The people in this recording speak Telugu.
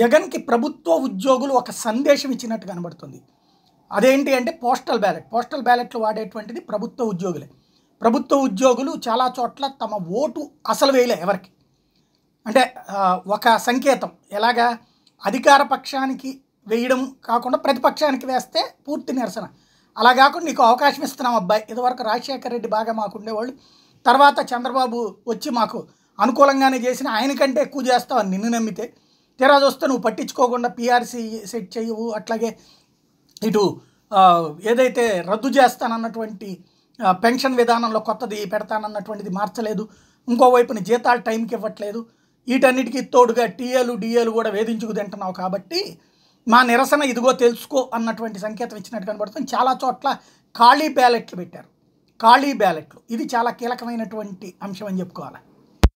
జగన్కి ప్రభుత్వ ఉద్యోగులు ఒక సందేశం ఇచ్చినట్టు కనబడుతుంది అదేంటి అంటే పోస్టల్ బ్యాలెట్ పోస్టల్ బ్యాలెట్లు వాడేటువంటిది ప్రభుత్వ ఉద్యోగులే ప్రభుత్వ ఉద్యోగులు చాలా చోట్ల తమ ఓటు అసలు వేయలే ఎవరికి అంటే ఒక సంకేతం ఎలాగా అధికార పక్షానికి వేయడం కాకుండా ప్రతిపక్షానికి వేస్తే పూర్తి నిరసన అలా కాకుండా నీకు అవకాశం ఇస్తున్నాం అబ్బాయి ఇదివరకు రాజశేఖర రెడ్డి బాగా మాకు ఉండేవాళ్ళు తర్వాత చంద్రబాబు వచ్చి మాకు అనుకూలంగానే చేసిన ఆయనకంటే ఎక్కువ చేస్తావు నిన్ను నమ్మితే తీరా చూస్తే నువ్వు పట్టించుకోకుండా పీఆర్సీ సెట్ చేయవు అట్లాగే ఇటు ఏదైతే రద్దు చేస్తానన్నటువంటి పెన్షన్ విధానంలో కొత్తది పెడతానన్నటువంటిది మార్చలేదు ఇంకోవైపున జీతాలు టైంకి ఇవ్వట్లేదు వీటన్నిటికీ తోడుగా టీఏలు డిఏలు కూడా వేధించుకు తింటున్నావు కాబట్టి మా నిరసన ఇదిగో తెలుసుకో అన్నటువంటి సంకేతం ఇచ్చినట్టు కనబడుతుంది చాలా చోట్ల ఖాళీ బ్యాలెట్లు పెట్టారు ఖాళీ బ్యాలెట్లు ఇది చాలా కీలకమైనటువంటి అంశం అని చెప్పుకోవాలి